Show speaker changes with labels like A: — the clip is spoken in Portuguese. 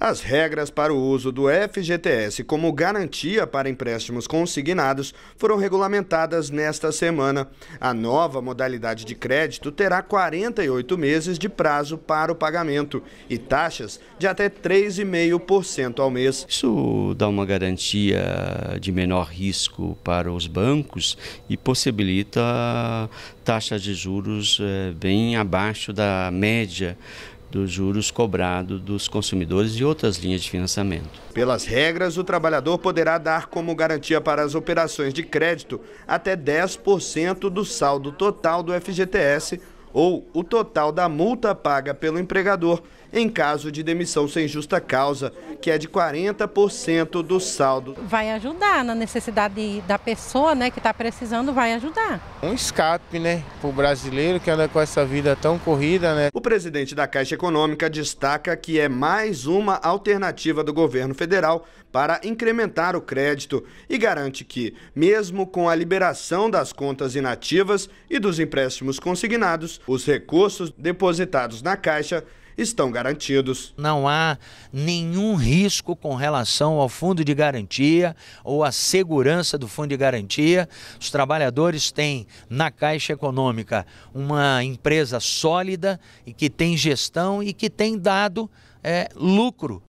A: as regras para o uso do FGTS como garantia para empréstimos consignados foram regulamentadas nesta semana. A nova modalidade de crédito terá 48 meses de prazo para o pagamento e taxas
B: de até 3,5% ao mês. Isso dá uma garantia de menor risco para os bancos e possibilita taxas de juros eh, bem abaixo da média dos juros cobrados dos consumidores e outras linhas de financiamento.
A: Pelas regras, o trabalhador poderá dar como garantia para as operações de crédito até 10% do saldo total do FGTS ou o total da multa paga pelo empregador em caso de demissão sem justa causa, que é de 40% do saldo.
C: Vai ajudar na necessidade da pessoa né, que está precisando, vai ajudar.
A: Um escape né, para o brasileiro que anda com essa vida tão corrida. Né? O presidente da Caixa Econômica destaca que é mais uma alternativa do governo federal para incrementar o crédito e garante que, mesmo com a liberação das contas inativas e dos empréstimos consignados, os recursos depositados na Caixa estão garantidos.
D: Não há nenhum risco com relação ao fundo de garantia ou à segurança do fundo de garantia. Os trabalhadores têm na Caixa Econômica uma empresa sólida e que tem gestão e que tem dado é, lucro